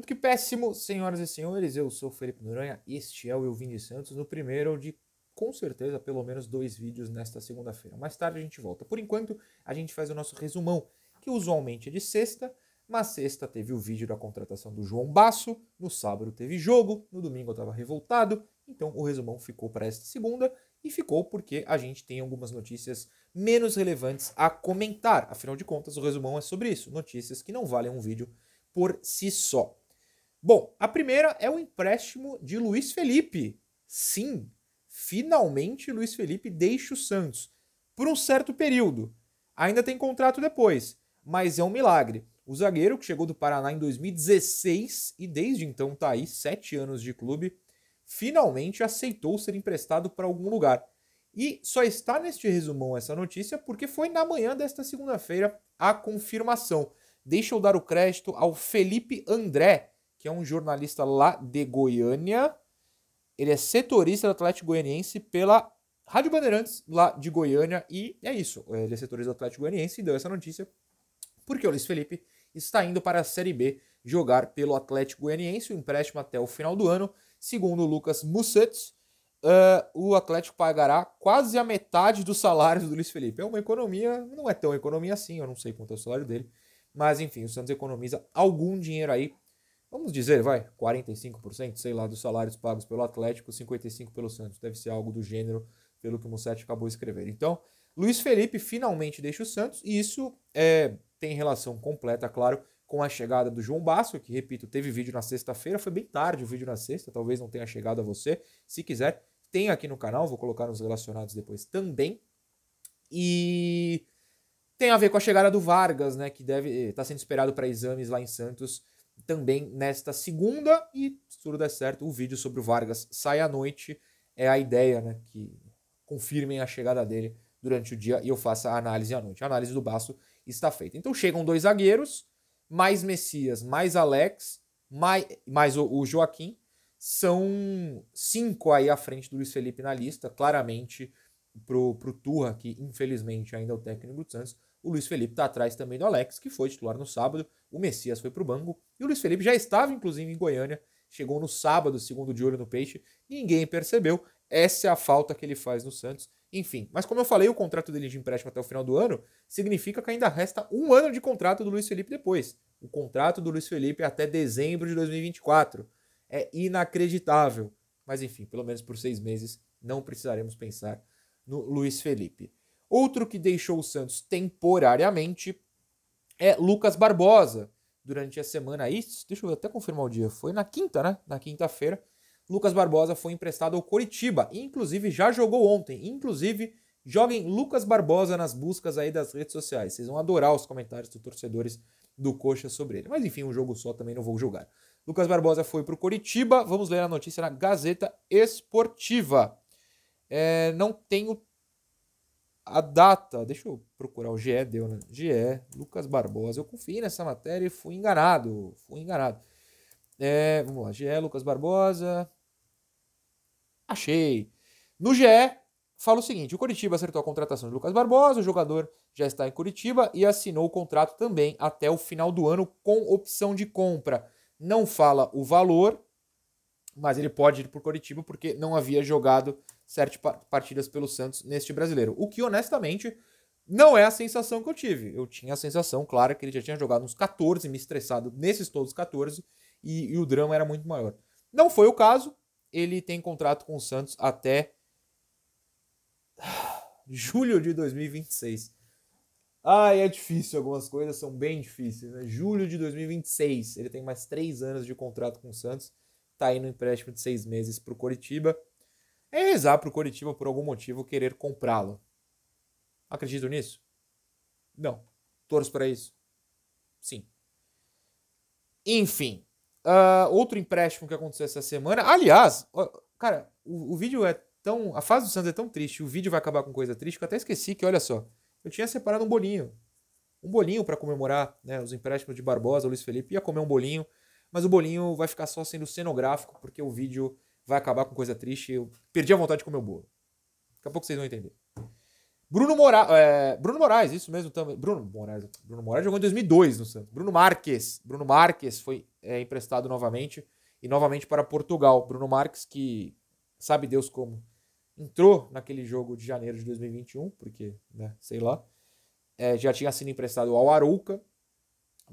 Muito que péssimo, senhoras e senhores. Eu sou Felipe Noronha, este é o de Santos, no primeiro de, com certeza, pelo menos dois vídeos nesta segunda-feira. Mais tarde a gente volta. Por enquanto, a gente faz o nosso resumão, que usualmente é de sexta, mas sexta teve o vídeo da contratação do João Basso, no sábado teve jogo, no domingo eu estava revoltado, então o resumão ficou para esta segunda e ficou porque a gente tem algumas notícias menos relevantes a comentar. Afinal de contas, o resumão é sobre isso, notícias que não valem um vídeo por si só. Bom, a primeira é o empréstimo de Luiz Felipe. Sim, finalmente Luiz Felipe deixa o Santos por um certo período. Ainda tem contrato depois, mas é um milagre. O zagueiro que chegou do Paraná em 2016 e desde então está aí, sete anos de clube, finalmente aceitou ser emprestado para algum lugar. E só está neste resumão essa notícia porque foi na manhã desta segunda-feira a confirmação. Deixa eu dar o crédito ao Felipe André, que é um jornalista lá de Goiânia. Ele é setorista do Atlético Goianiense pela Rádio Bandeirantes, lá de Goiânia. E é isso. Ele é setorista do Atlético Goianiense e deu essa notícia porque o Luiz Felipe está indo para a Série B jogar pelo Atlético Goianiense. O empréstimo até o final do ano, segundo o Lucas Musset, Uh, eh, o Atlético pagará quase a metade dos salários do Luiz Felipe. É uma economia, não é tão economia assim, eu não sei quanto é o salário dele, mas enfim, o Santos economiza algum dinheiro aí vamos dizer, vai, 45%, sei lá, dos salários pagos pelo Atlético, 55% pelo Santos. Deve ser algo do gênero, pelo que o Mussetti acabou de escrever. Então, Luiz Felipe finalmente deixa o Santos, e isso é, tem relação completa, claro, com a chegada do João Basso, que, repito, teve vídeo na sexta-feira, foi bem tarde o vídeo na sexta, talvez não tenha chegado a você. Se quiser, tem aqui no canal, vou colocar nos relacionados depois também. E tem a ver com a chegada do Vargas, né, que deve está eh, sendo esperado para exames lá em Santos também nesta segunda. E se tudo der certo, o vídeo sobre o Vargas sai à noite. É a ideia, né? Que confirmem a chegada dele durante o dia e eu faça a análise à noite. A análise do Baço está feita. Então chegam dois zagueiros, mais Messias, mais Alex, mais, mais o, o Joaquim. São cinco aí à frente do Luiz Felipe na lista, claramente pro, pro Turra, que infelizmente ainda é o técnico do Santos, o Luiz Felipe está atrás também do Alex, que foi titular no sábado. O Messias foi para o banco. E o Luiz Felipe já estava, inclusive, em Goiânia. Chegou no sábado, segundo de olho no peixe. Ninguém percebeu. Essa é a falta que ele faz no Santos. Enfim, mas como eu falei, o contrato dele de empréstimo até o final do ano significa que ainda resta um ano de contrato do Luiz Felipe depois. O contrato do Luiz Felipe é até dezembro de 2024. É inacreditável. Mas enfim, pelo menos por seis meses não precisaremos pensar no Luiz Felipe. Outro que deixou o Santos temporariamente é Lucas Barbosa. Durante a semana aí, deixa eu até confirmar o dia, foi na quinta, né? Na quinta-feira, Lucas Barbosa foi emprestado ao Coritiba, inclusive já jogou ontem, inclusive joguem Lucas Barbosa nas buscas aí das redes sociais. Vocês vão adorar os comentários dos torcedores do Coxa sobre ele. Mas enfim, um jogo só também não vou julgar. Lucas Barbosa foi para o Coritiba. Vamos ler a notícia na Gazeta Esportiva. É, não tenho a data, deixa eu procurar o GE, deu, né? GE, Lucas Barbosa. Eu confiei nessa matéria e fui enganado. Fui enganado. É, vamos lá, GE, Lucas Barbosa. Achei. No GE, fala o seguinte: o Curitiba acertou a contratação de Lucas Barbosa, o jogador já está em Curitiba e assinou o contrato também até o final do ano com opção de compra. Não fala o valor, mas ele pode ir para Curitiba porque não havia jogado sete partidas pelo Santos neste brasileiro. O que, honestamente, não é a sensação que eu tive. Eu tinha a sensação, claro, que ele já tinha jogado uns 14, me estressado nesses todos 14, e, e o drama era muito maior. Não foi o caso. Ele tem contrato com o Santos até julho de 2026. Ai, é difícil, algumas coisas são bem difíceis. Né? Julho de 2026, ele tem mais três anos de contrato com o Santos, tá aí no empréstimo de seis meses para o Coritiba é rezar para o Coritiba por algum motivo querer comprá-lo. Acredito nisso? Não. Torço para isso? Sim. Enfim, uh, outro empréstimo que aconteceu essa semana. Aliás, cara, o, o, vídeo é tão. A fase do Santos é tão triste, o vídeo vai acabar com coisa triste, que eu até esqueci que, olha só, eu tinha separado um bolinho. Um bolinho para comemorar né, os empréstimos de Barbosa, Luiz Felipe. Ia comer um bolinho, mas o bolinho vai ficar só sendo cenográfico, porque o vídeo vai acabar com coisa triste. Eu perdi a vontade de comer o bolo. Daqui a pouco vocês vão entender. Bruno, Mora é, Bruno Moraes, isso mesmo também. Bruno Moraes, Bruno Moraes jogou em 2002 no Santos. Bruno Marques, Bruno Marques foi é, emprestado novamente e novamente para Portugal. Bruno Marques que sabe Deus como entrou naquele jogo de janeiro de 2021, porque, né, sei lá, é, já tinha sido emprestado ao Arouca,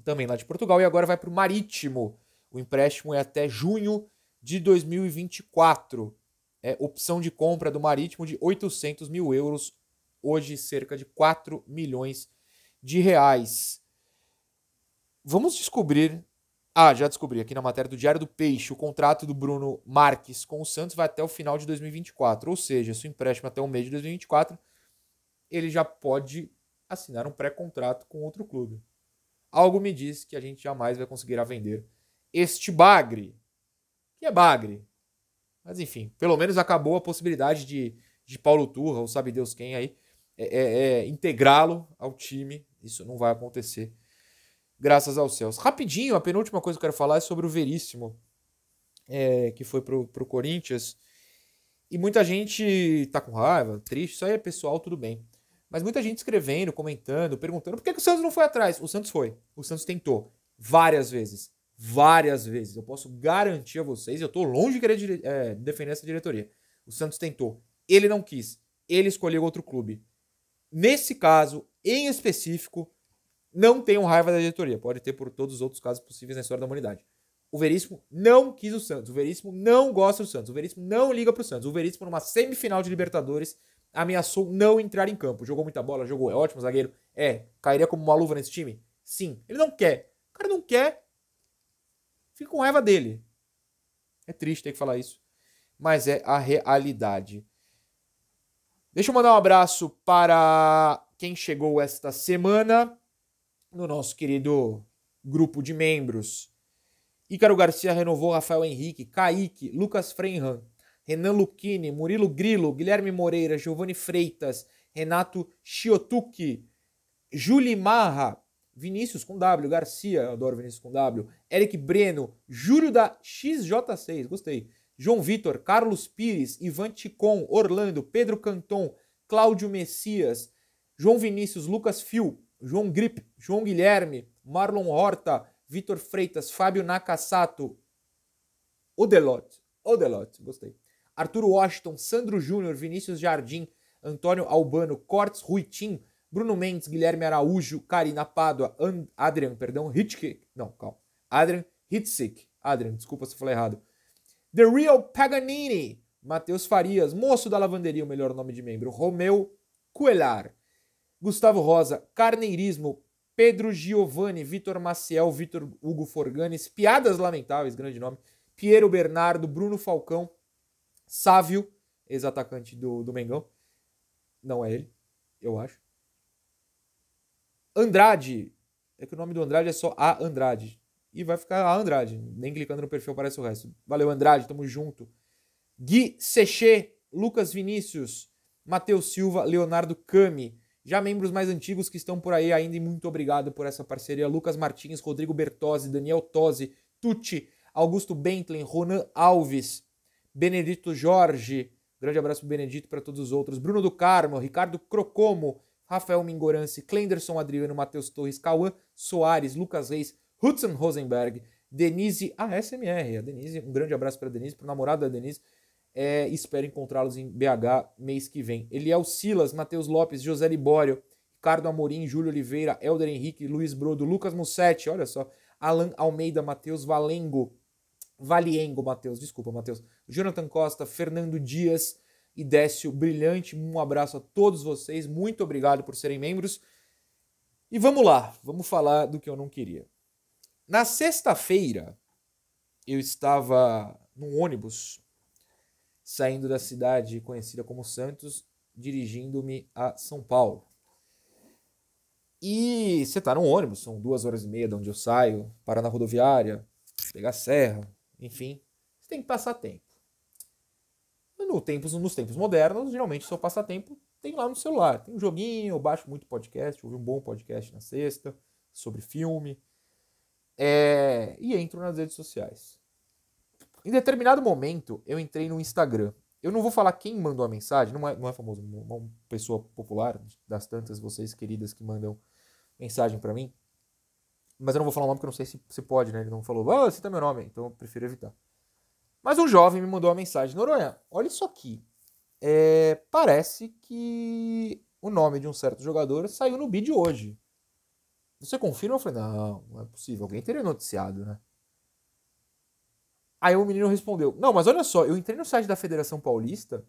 também lá de Portugal, e agora vai para o Marítimo. O empréstimo é até junho de 2024. É, opção de compra do Marítimo de 800 mil euros, hoje cerca de 4 milhões de reais. Vamos descobrir. Ah, já descobri aqui na matéria do Diário do Peixe. O contrato do Bruno Marques com o Santos vai até o final de 2024. Ou seja, se o empréstimo é até o mês de 2024, ele já pode assinar um pré-contrato com outro clube. Algo me diz que a gente jamais vai conseguir vender este bagre que é bagre. Mas enfim, pelo menos acabou a possibilidade de, de Paulo Turra, ou sabe Deus quem aí, é, é, é integrá-lo ao time. Isso não vai acontecer, graças aos céus. Rapidinho, a penúltima coisa que eu quero falar é sobre o Veríssimo, é, que foi pro, o Corinthians. E muita gente tá com raiva, triste, isso aí é pessoal, tudo bem. Mas muita gente escrevendo, comentando, perguntando por que, que o Santos não foi atrás. O Santos foi. O Santos tentou várias vezes várias vezes. Eu posso garantir a vocês, eu estou longe de querer é, defender essa diretoria. O Santos tentou, ele não quis, ele escolheu outro clube. Nesse caso, em específico, não tenho raiva da diretoria. Pode ter por todos os outros casos possíveis na história da humanidade. O Veríssimo não quis o Santos. O Veríssimo não gosta do Santos. O Veríssimo não liga para o Santos. O Veríssimo, numa semifinal de Libertadores, ameaçou não entrar em campo. Jogou muita bola, jogou, é ótimo zagueiro. É, cairia como uma luva nesse time? Sim. Ele não quer. O cara não quer, fica com raiva dele. É triste ter que falar isso, mas é a realidade. Deixa eu mandar um abraço para quem chegou esta semana no nosso querido grupo de membros. Ícaro Garcia renovou, Rafael Henrique, Kaique, Lucas Frenham, Renan Luquini, Murilo Grilo, Guilherme Moreira, Giovanni Freitas, Renato Chiotucchi, Juli Marra, Vinícius com W, Garcia, adoro Vinícius com W, Eric Breno, Júlio da XJ6, gostei. João Vitor, Carlos Pires, Ivan Ticon, Orlando, Pedro Canton, Cláudio Messias, João Vinícius, Lucas Fio, João Grip, João Guilherme, Marlon Horta, Vitor Freitas, Fábio Nakasato, Odelot, Odelot, gostei. Arturo Washington, Sandro Júnior, Vinícius Jardim, Antônio Albano, Cortes Ruitinho Bruno Mendes, Guilherme Araújo, Karina Pádua, And, Adrian, perdão, Hitchkick. Não, calma. Adrian Hitzik. Adrian, desculpa se eu falei errado. The Real Paganini. Matheus Farias, Moço da Lavanderia, o melhor nome de membro. Romeu Coelar. Gustavo Rosa, Carneirismo, Pedro Giovanni, Vitor Maciel, Vitor Hugo Forganes, Piadas Lamentáveis, grande nome. Piero Bernardo, Bruno Falcão, Sávio, ex-atacante do, do Mengão. Não é ele, eu acho. Andrade. É que o nome do Andrade é só A Andrade. E vai ficar A Andrade. Nem clicando no perfil aparece o resto. Valeu, Andrade. Tamo junto. Gui Sechê, Lucas Vinícius, Matheus Silva, Leonardo Cami. Já membros mais antigos que estão por aí ainda e muito obrigado por essa parceria. Lucas Martins, Rodrigo Bertozzi, Daniel Tozzi. Tucci, Augusto Bentley, Ronan Alves, Benedito Jorge. Grande abraço pro Benedito para todos os outros. Bruno do Carmo, Ricardo Crocomo, Rafael Mingorance, Clenderson Adriano, Matheus Torres, Cauã Soares, Lucas Reis, Hudson Rosenberg, Denise ASMR. A Denise, um grande abraço para a Denise, para o namorado da Denise. É, espero encontrá-los em BH mês que vem. Eliel Silas, Matheus Lopes, José Libório, Ricardo Amorim, Júlio Oliveira, Helder Henrique, Luiz Brodo, Lucas Mussetti, olha só, Alan Almeida, Matheus Valengo, Valiengo, Matheus, desculpa, Matheus, Jonathan Costa, Fernando Dias, e Décio Brilhante. Um abraço a todos vocês, muito obrigado por serem membros. E vamos lá, vamos falar do que eu não queria. Na sexta-feira, eu estava num ônibus saindo da cidade conhecida como Santos, dirigindo-me a São Paulo. E você está num ônibus, são duas horas e meia de onde eu saio, parar na rodoviária, pegar serra, enfim, você tem que passar tempo no tempos, nos tempos modernos, geralmente o seu passatempo tem lá no celular. Tem um joguinho, eu baixo muito podcast, ouvi um bom podcast na sexta, sobre filme. É, e entro nas redes sociais. Em determinado momento, eu entrei no Instagram. Eu não vou falar quem mandou a mensagem, não é, não é famoso, é uma pessoa popular, das tantas vocês queridas que mandam mensagem para mim. Mas eu não vou falar o nome porque eu não sei se, se pode, né? Ele não falou, ah, cita meu nome, então eu prefiro evitar. Mas um jovem me mandou uma mensagem: Noronha, olha isso aqui. É, parece que o nome de um certo jogador saiu no bid hoje. Você confirma? Eu falei: Não, não é possível. Alguém teria noticiado, né? Aí o menino respondeu: Não, mas olha só, eu entrei no site da Federação Paulista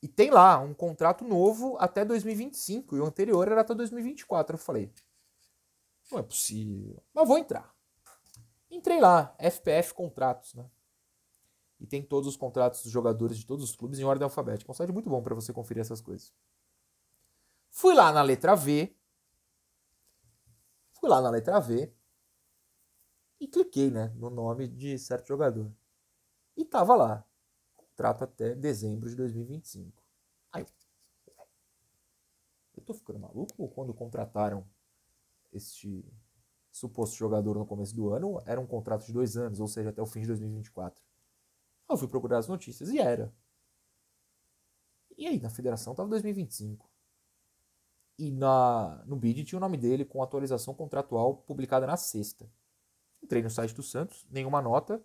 e tem lá um contrato novo até 2025 e o anterior era até 2024. Eu falei: Não é possível, mas vou entrar. Entrei lá, FPF Contratos, né? e tem todos os contratos dos jogadores de todos os clubes em ordem alfabética. É um site muito bom para você conferir essas coisas. Fui lá na letra V. Fui lá na letra V e cliquei né, no nome de certo jogador. E tava lá. Contrato até dezembro de 2025. Aí. Eu tô ficando maluco quando contrataram este suposto jogador no começo do ano. Era um contrato de dois anos, ou seja, até o fim de 2024. Eu fui procurar as notícias e era. E aí, na federação estava 2025. E na, no bid tinha o nome dele com atualização contratual publicada na sexta. Entrei no site do Santos, nenhuma nota.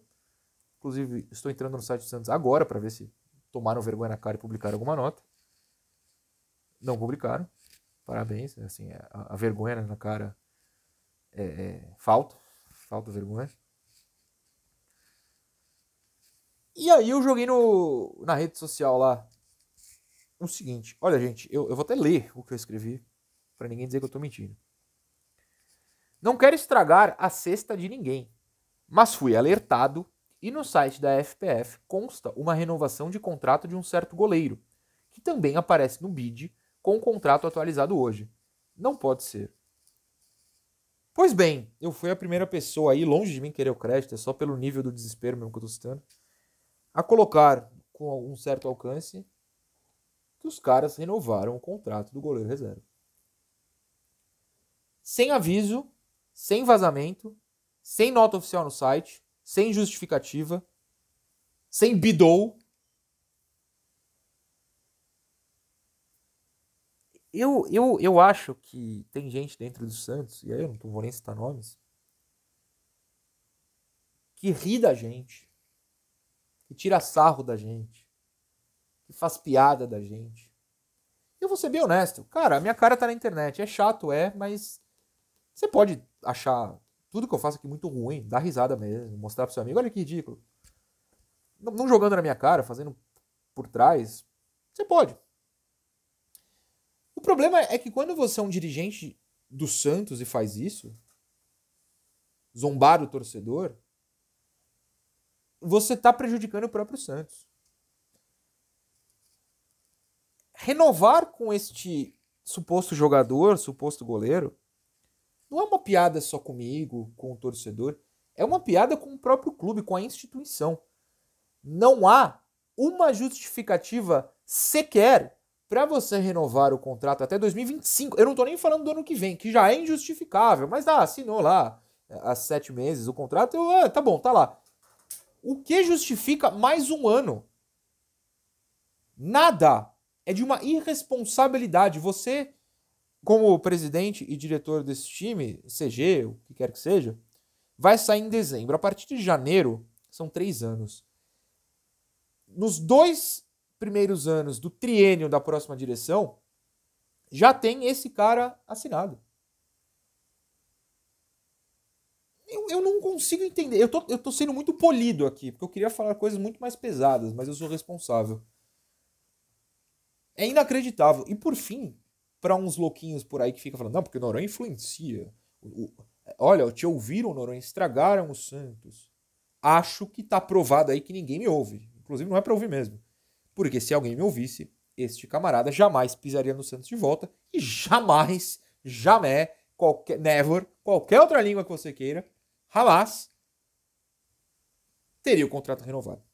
Inclusive, estou entrando no site do Santos agora para ver se tomaram vergonha na cara e publicaram alguma nota. Não publicaram. Parabéns. Assim, é, a, a vergonha né, na cara é, é, falta. Falta vergonha. E aí eu joguei no, na rede social lá o seguinte: olha, gente, eu, eu vou até ler o que eu escrevi para ninguém dizer que eu tô mentindo. Não quero estragar a cesta de ninguém, mas fui alertado e no site da FPF consta uma renovação de contrato de um certo goleiro, que também aparece no BID com o contrato atualizado hoje. Não pode ser. Pois bem, eu fui a primeira pessoa aí, longe de mim querer o crédito, é só pelo nível do desespero mesmo que eu tô citando a colocar com um certo alcance que os caras renovaram o contrato do goleiro reserva. Sem aviso, sem vazamento, sem nota oficial no site, sem justificativa, sem bidou. Eu, eu, eu acho que tem gente dentro do Santos, e aí eu não vou nem citar nomes, que ri da gente que tira sarro da gente, que faz piada da gente. Eu vou ser bem honesto. Cara, a minha cara tá na internet. É chato, é, mas você pode achar tudo que eu faço aqui muito ruim, dar risada mesmo, mostrar pro seu amigo, olha que ridículo. Não, não jogando na minha cara, fazendo por trás, você pode. O problema é que quando você é um dirigente do Santos e faz isso, zombar o torcedor, você está prejudicando o próprio Santos. Renovar com este suposto jogador, suposto goleiro, não é uma piada só comigo, com o torcedor, é uma piada com o próprio clube, com a instituição. Não há uma justificativa sequer para você renovar o contrato até 2025. Eu não estou nem falando do ano que vem, que já é injustificável, mas ah, assinou lá é, há sete meses o contrato, eu, ah, tá bom, tá lá. O que justifica mais um ano? Nada. É de uma irresponsabilidade. Você, como presidente e diretor desse time, CG, o que quer que seja, vai sair em dezembro. A partir de janeiro, são três anos. Nos dois primeiros anos do triênio da próxima direção, já tem esse cara assinado. eu, eu não consigo entender. Eu tô, eu tô sendo muito polido aqui, porque eu queria falar coisas muito mais pesadas, mas eu sou responsável. É inacreditável. E por fim, para uns louquinhos por aí que fica falando, não, porque o Noronha influencia. O, o, olha, te ouviram, Noronha, estragaram o Santos. Acho que tá provado aí que ninguém me ouve. Inclusive, não é para ouvir mesmo. Porque se alguém me ouvisse, este camarada jamais pisaria no Santos de volta e jamais, jamais, qualquer, never, qualquer outra língua que você queira, Hamas teria o contrato renovado.